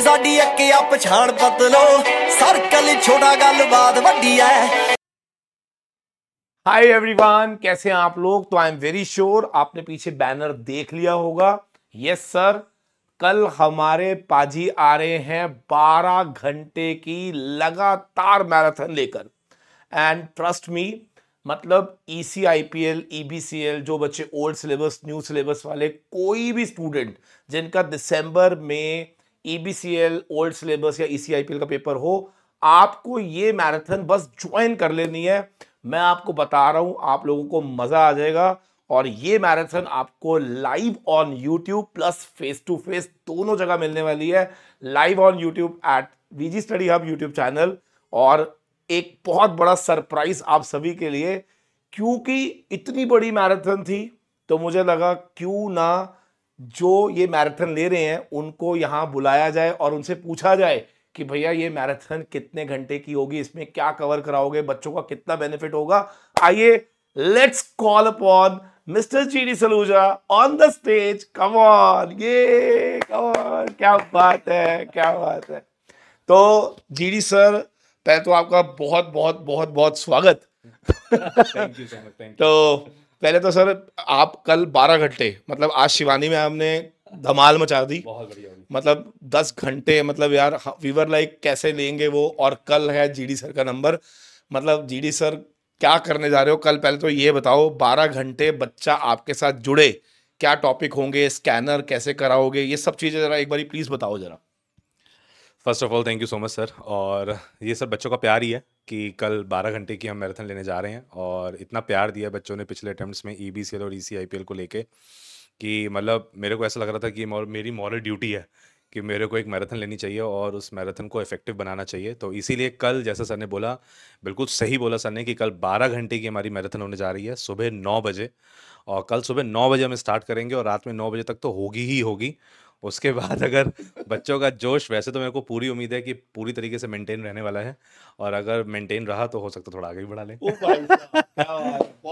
ਦੀ ਸਾਡੀ ਇੱਕ ਆ ਪਛਾਣ ਬਦਲੋ ਸਰਕਲ ਛੋਟਾ ਗੱਲ ਗੱਲਬਾਤ ਵੱਡੀ ਐ हाय एवरीवन कैसे हैं आप लोग तो आई एम वेरी श्योर आपने पीछे बैनर देख लिया होगा यस सर कल हमारे पाजी आ रहे हैं 12 घंटे की लगातार मैराथन लेकर एंड ट्रस्ट मी मतलब E C I P L E B C L जो बच्चे ओल्ड सिलेबस न्यू सिलेबस वाले कोई भी स्टूडेंट जिनका दिसंबर में ईबीसीएल ओल्ड सिलेबस या ईसीआईपीएल e का पेपर हो आपको ये मैराथन बस ज्वाइन कर लेनी है मैं आपको बता रहा हूं आप लोगों को मज़ा आ जाएगा और ये मैराथन आपको live on YouTube plus face to face दोनों जगह मिलने वाली है live on YouTube at VG study hub YouTube channel और एक बहुत बड़ा सरप्राइज आप सभी के लिए क्योंकि इतनी बड़ी मैराथन थी तो मुझे लगा क्यों ना जो ये मैराथन ले रहे हैं उनको यहाँ बुलाया जाए और उनसे पूछा जाए कि भैया ये मैराथन कितने घंटे की होगी इसमें क्या कवर कराओगे बच्चों का कितना बेनिफिट होगा आइए let's call upon mister G D Saluja on the stage come on ये कम ऑन क्या बात है क्या बात है तो जी डी सर पहले तो आपका बहुत बहुत बहुत बहुत स्वागत थैंक यू सो मच तो पहले तो सर आप कल बारह घंटे मतलब आज शिवानी में आपने धमाल मचा दी बहुत मतलब दस घंटे मतलब यार वीवर हाँ, लाइक कैसे लेंगे वो और कल है जीडी सर का नंबर मतलब जीडी सर क्या करने जा रहे हो कल पहले तो ये बताओ बारह घंटे बच्चा आपके साथ जुड़े क्या टॉपिक होंगे स्कैनर कैसे कराओगे ये सब चीज़ें ज़रा एक बार प्लीज़ बताओ ज़रा first of all thank you so much sir और ये सर बच्चों का प्यार ही है कि कल 12 घंटे की हम मैराथन लेने जा रहे हैं और इतना प्यार दिया बच्चों ने पिछले अटैम्प्ट में ई e और ई e सी को लेके कि मतलब मेरे को ऐसा लग रहा था कि मेरी मॉरल ड्यूटी है कि मेरे को एक मैराथन लेनी चाहिए और उस मैराथन को इफेक्टिव बनाना चाहिए तो इसीलिए कल जैसा सर ने बोला बिल्कुल सही बोला सर ने कि कल 12 घंटे की हमारी मैराथन होने जा रही है सुबह नौ बजे और कल सुबह नौ बजे हम स्टार्ट करेंगे और रात में नौ बजे तक तो होगी ही होगी उसके बाद अगर बच्चों का जोश वैसे तो मेरे को पूरी उम्मीद है कि पूरी तरीके से मेंटेन रहने वाला है और अगर मेंटेन रहा तो हो सकता थोड़ा आगे भी बढ़ा लें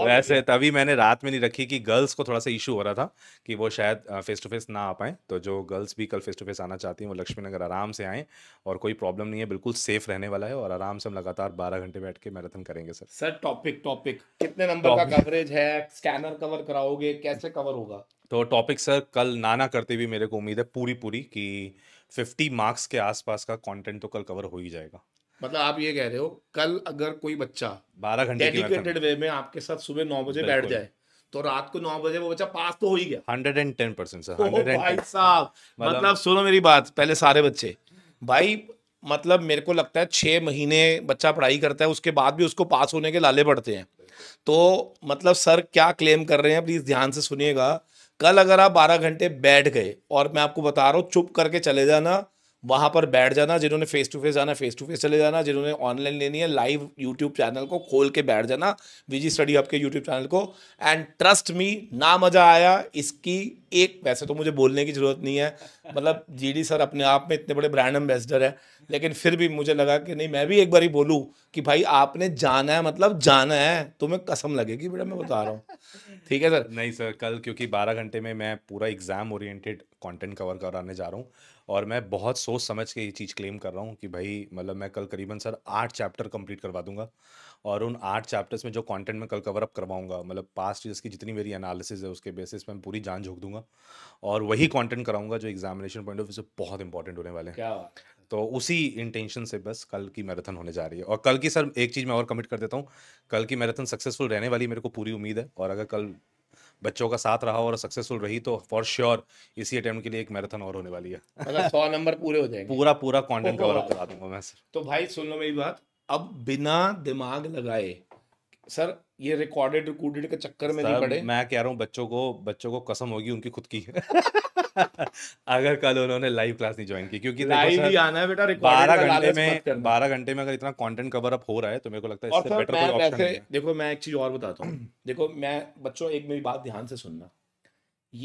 वैसे तभी मैंने रात में नहीं रखी कि गर्ल्स को थोड़ा सा इशू हो रहा था कि वो शायद फेस टू फेस ना आ पाएँ तो जो गर्ल्स भी कल फेस टू फेस आना चाहती हैं वो लक्ष्मी नगर आराम से आएँ और कोई प्रॉब्लम नहीं है बिल्कुल सेफ रहने वाला है और आराम से हम लगातार बारह घंटे बैठ के मैराथन करेंगे सर सर टॉपिक टॉपिक कितने नंबर का कवरेज है स्कैनर कवर कराओगे कैसे कवर होगा तो टॉपिक सर कल नाना करते भी मेरे को उम्मीद है पूरी पूरी कि 50 मार्क्स के आसपास का कंटेंट तो कल कवर हो ही जाएगा मतलब आप ये कह रहे हो कल अगर कोई बच्चा बारह घंटे वे में आपके साथ सुबह नौ बजे बैठ जाए तो रात को नौ बजे वो बच्चा पास तो हो ही गया hundred and ten percent sir भाई साहब मतलब, मतलब सुनो मेरी बात पहले सारे बच्चे भाई मतलब मेरे को लगता है छह महीने बच्चा पढ़ाई करता है उसके बाद भी उसको पास होने के लाले पड़ते हैं तो मतलब सर क्या क्लेम कर रहे हैं प्लीज़ ध्यान से सुनिएगा कल अगर आप बारह घंटे बैठ गए और मैं आपको बता रहा हूँ चुप करके चले जाना वहाँ पर बैठ जाना जिन्होंने फेस टू फेस जाना फेस टू फेस चले जाना जिन्होंने ऑनलाइन लेनी है लाइव यूट्यूब चैनल को खोल के बैठ जाना विजी स्टडी आपके यूट्यूब चैनल को एंड ट्रस्ट मी ना मज़ा आया इसकी एक वैसे तो मुझे बोलने की ज़रूरत नहीं है मतलब जीडी सर अपने आप में इतने बड़े ब्रांड एम्बेसडर है लेकिन फिर भी मुझे लगा कि नहीं मैं भी एक बार ही बोलूँ कि भाई आपने जाना है मतलब जाना है तुम्हें कसम लगेगी बेटा मैं बता रहा हूँ ठीक है सर नहीं सर कल क्योंकि बारह घंटे में मैं पूरा एग्ज़ाम ओरिएंटेड कॉन्टेंट कवर कराने जा रहा हूँ और मैं बहुत सोच समझ के ये चीज़ क्लेम कर रहा हूँ कि भाई मतलब मैं कल करीबन सर आठ चैप्टर कंप्लीट करवा दूंगा और उन आठ चैप्टर्स में जो कंटेंट मैं कल कवर अप करवाऊंगा मतलब पास्ट ईयर्स की जितनी मेरी एनालिसिस है उसके बेसिस पे मैं पूरी जान झोंक दूंगा और वही हम्म। कंटेंट कराऊंगा जो एग्जामिनेशन पॉइंट ऑफ व्यू से बहुत इंपॉर्टेंट होने वाले हैं तो उसी इंटेंशन से बस कल की मैराथन होने जा रही है और कल की सर एक चीज़ मैं और कमिट कर देता हूँ कल की मैराथन सक्सेसफुल रहने वाली मेरे को पूरी उम्मीद है और अगर कल बच्चों का साथ रहा और सक्सेसफुल रही तो फॉर श्योर इसी अटेम्प्ट के लिए एक मैराथन और होने वाली है सौ नंबर पूरे हो जाएंगे पूरा पूरा कंटेंट कवर अप करा दूंगा मैं सर तो भाई सुन लो मेरी बात अब बिना दिमाग लगाए सर ये रिकॉर्डेड रिकॉर्डेड के चक्कर में नहीं पड़े मैं कह रहा हूँ बच्चों को बच्चों को कसम होगी उनकी खुद की अगर कल उन्होंने लाइव क्लास नहीं ज्वाइन की क्योंकि लाइव ही आना है बेटा बारह घंटे में बारह घंटे में अगर इतना कंटेंट कवर अप हो रहा है तो मेरे को लगता है इससे बेटर कोई ऑप्शन नहीं देखो मैं एक चीज और बताता हूँ देखो मैं बच्चों एक मेरी बात ध्यान से सुनना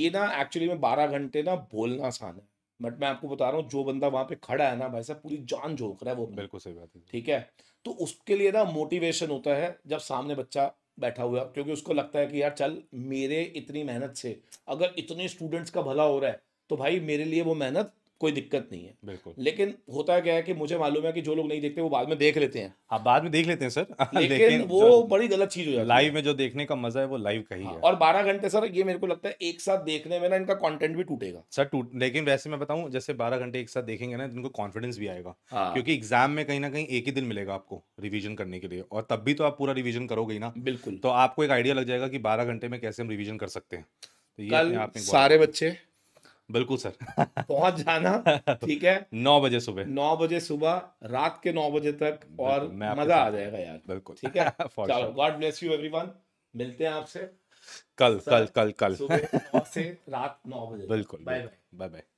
ये ना एक्चुअली में बारह घंटे ना बोलना आसान है बट मैं आपको बता रहा हूँ जो बंदा वहाँ पे खड़ा है ना भाई साहब पूरी जान झोंक रहा है वो बिल्कुल सही बात है ठीक है तो उसके लिए ना मोटिवेशन होता है जब सामने बच्चा बैठा हुआ क्योंकि उसको लगता है कि यार चल मेरे इतनी मेहनत से अगर इतने स्टूडेंट्स का भला हो रहा है तो भाई मेरे लिए वो मेहनत कोई दिक्कत नहीं है बिल्कुल लेकिन होता क्या है कि मुझे मालूम है कि जो लोग नहीं देखते वो बाद में देख लेते हैं हाँ बाद में देख लेते हैं सर लेकिन वो बड़ी गलत चीज हो जाती है लाइव में जो देखने का मजा है वो लाइव का ही हाँ, है और बारह घंटे सर ये मेरे को लगता है एक साथ देखने में ना इनका कॉन्टेंट भी टूटेगा सर टूट लेकिन वैसे मैं बताऊँ जैसे बारह घंटे एक साथ देखेंगे ना इनको कॉन्फिडेंस भी आएगा हाँ। क्योंकि एग्जाम में कहीं ना कहीं एक ही दिन मिलेगा आपको रिविजन करने के लिए और तब भी तो आप पूरा रिविजन करोगे ना बिल्कुल तो आपको एक आइडिया लग जाएगा कि बारह घंटे में कैसे हम रिविजन कर सकते हैं तो ये कल सारे बच्चे बिल्कुल सर पहुंच जाना ठीक है नौ बजे सुबह नौ बजे सुबह रात के नौ बजे तक और मजा आ जाएगा यार बिल्कुल ठीक है चलो गॉड ब्लेस यू एवरीवन मिलते हैं आपसे कल कल कल कल से रात नौ बजे बिल्कुल बाय बाय बाय बाय